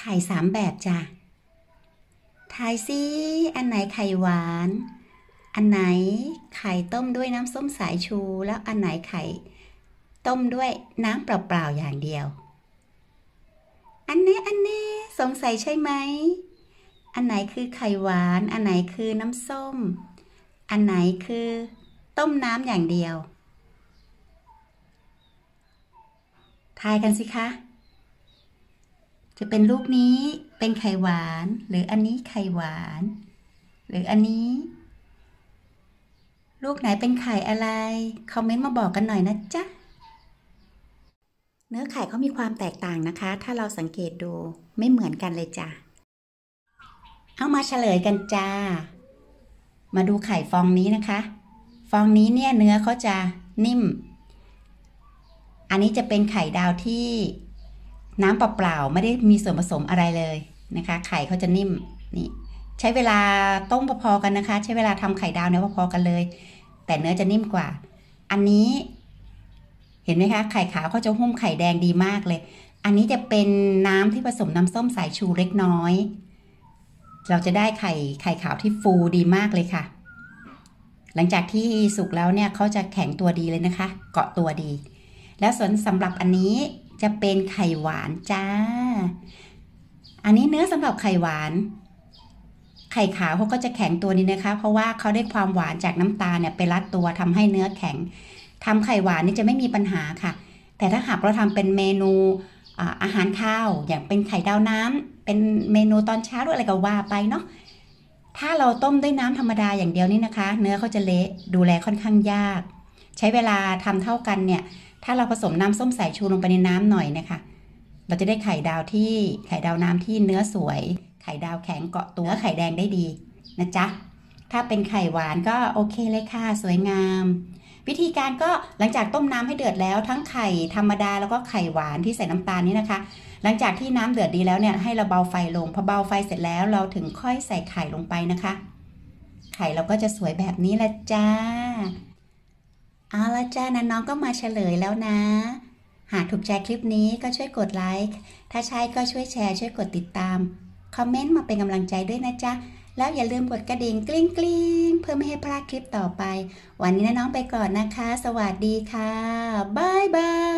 ข่าสามแบบจ้ะทายซิอันไหนไข่หวาน อันไหนไข่ต้มด้วยน้ำส้มสายชู แล้วอันไหนไข่ ต้มด้วยน้ำเปล่าๆ อย่างเดียว อันนี้อันนี้สงสัยใช่ไหม อันไหนคือไข่หวาน อันไหนคือน้ำส้ม อันไหนคือต้มน้ำอย่างเดียว ทายกันสิคะจะเป็นรูปนี้เป็นไข่หวาน หรืออันนี้ไข่หวาน หรืออันนี้ ลูกไหนเป็นไข่อะไรคอมเมนต์มาบอกกันหน่อยนะจ๊ะเนื้อไข่เขามีความแตกต่างนะคะ ถ้าเราสังเกตดูไม่เหมือนกันเลยจ้ะเอามาเฉลยกันจ้า มาดูไข่ฟองนี้นะคะ ฟองนี้เนี่ย เนื้อเขาจะนิ่ม อันนี้จะเป็นไข่ดาวที่น้ำเปล่าๆไม่ได้มีส่วนผสมอะไรเลยนะคะ ไข่เขาจะนิ่มนี่ ใช้เวลาต้มพอๆกันนะคะ ใช้เวลาทำไข่ดาวเนี่ยพอๆกันเลย แต่เนื้อจะนิ่มกว่า อันนี้เห็นไหมคะไข่ขาวเขาจะหุ้มไข่แดงดีมากเลย อันนี้จะเป็นน้ำที่ผสมน้ำส้มสายชูเล็กน้อย เราจะได้ไข่ไข่ขาวที่ฟูดีมากเลยค่ะ หลังจากที่สุกแล้วเนี่ยเขาจะแข็งตัวดีเลยนะคะ เกาะตัวดี แล้วส่วนสำหรับอันนี้จะเป็นไข่หวานจ้า อันนี้เนื้อสำหรับไข่หวาน ไข่ขาวเขาก็จะแข็งตัวนี้นะคะ เพราะว่าเขาได้ความหวานจากน้ำตาเนี่ยไปรัดตัวทำให้เนื้อแข็งทำไข่หวานนี่จะไม่มีปัญหาค่ะ แต่ถ้าหากเราทำเป็นเมนูอาหารข้าวอย่างเป็นไข่ดาวน้ำเป็นเมนูตอนเช้าหรืออะไรก็ว่าไปเนาะ ถ้าเราต้มด้วยน้ำธรรมดาอย่างเดียวนี่นะคะ เนื้อเขาจะเละดูแลค่อนข้างยาก ใช้เวลาทำเท่ากันเนี่ยถ้าเราผสมน้ำส้มสายชูลงไปในน้ำหน่อยนะคะ เราจะได้ไข่ดาวที่ไข่ดาวน้ำที่เนื้อสวย ไข่ดาวแข็งเกาะตัวไข่แดงได้ดีนะจ๊ะ ถ้าเป็นไข่หวานก็โอเคเลยค่ะ สวยงาม วิธีการก็หลังจากต้มน้ำให้เดือดแล้ว ทั้งไข่ธรรมดาแล้วก็ไข่หวานที่ใส่น้ำตาลนี่นะคะ หลังจากที่น้ำเดือดดีแล้วเนี่ย ให้เราเบาไฟลง พอเบาไฟเสร็จแล้วเราถึงค่อยใส่ไข่ลงไปนะคะ ไข่เราก็จะสวยแบบนี้ละจ้าเอาละจ้านะน้องก็มาเฉลยแล้วนะ หากถูกใจคลิปนี้ก็ช่วยกดไลค์ ถ้าใช่ก็ช่วยแชร์ช่วยกดติดตาม คอมเมนต์มาเป็นกำลังใจด้วยนะจ๊ะแล้วอย่าลืมกดกระดิ่งกริ้งกิงเพื่อไม่ให้พลาดคลิปต่อไป วันนี้นะน้องไปก่อนนะคะ สวัสดีค่ะ บ๊ายบาย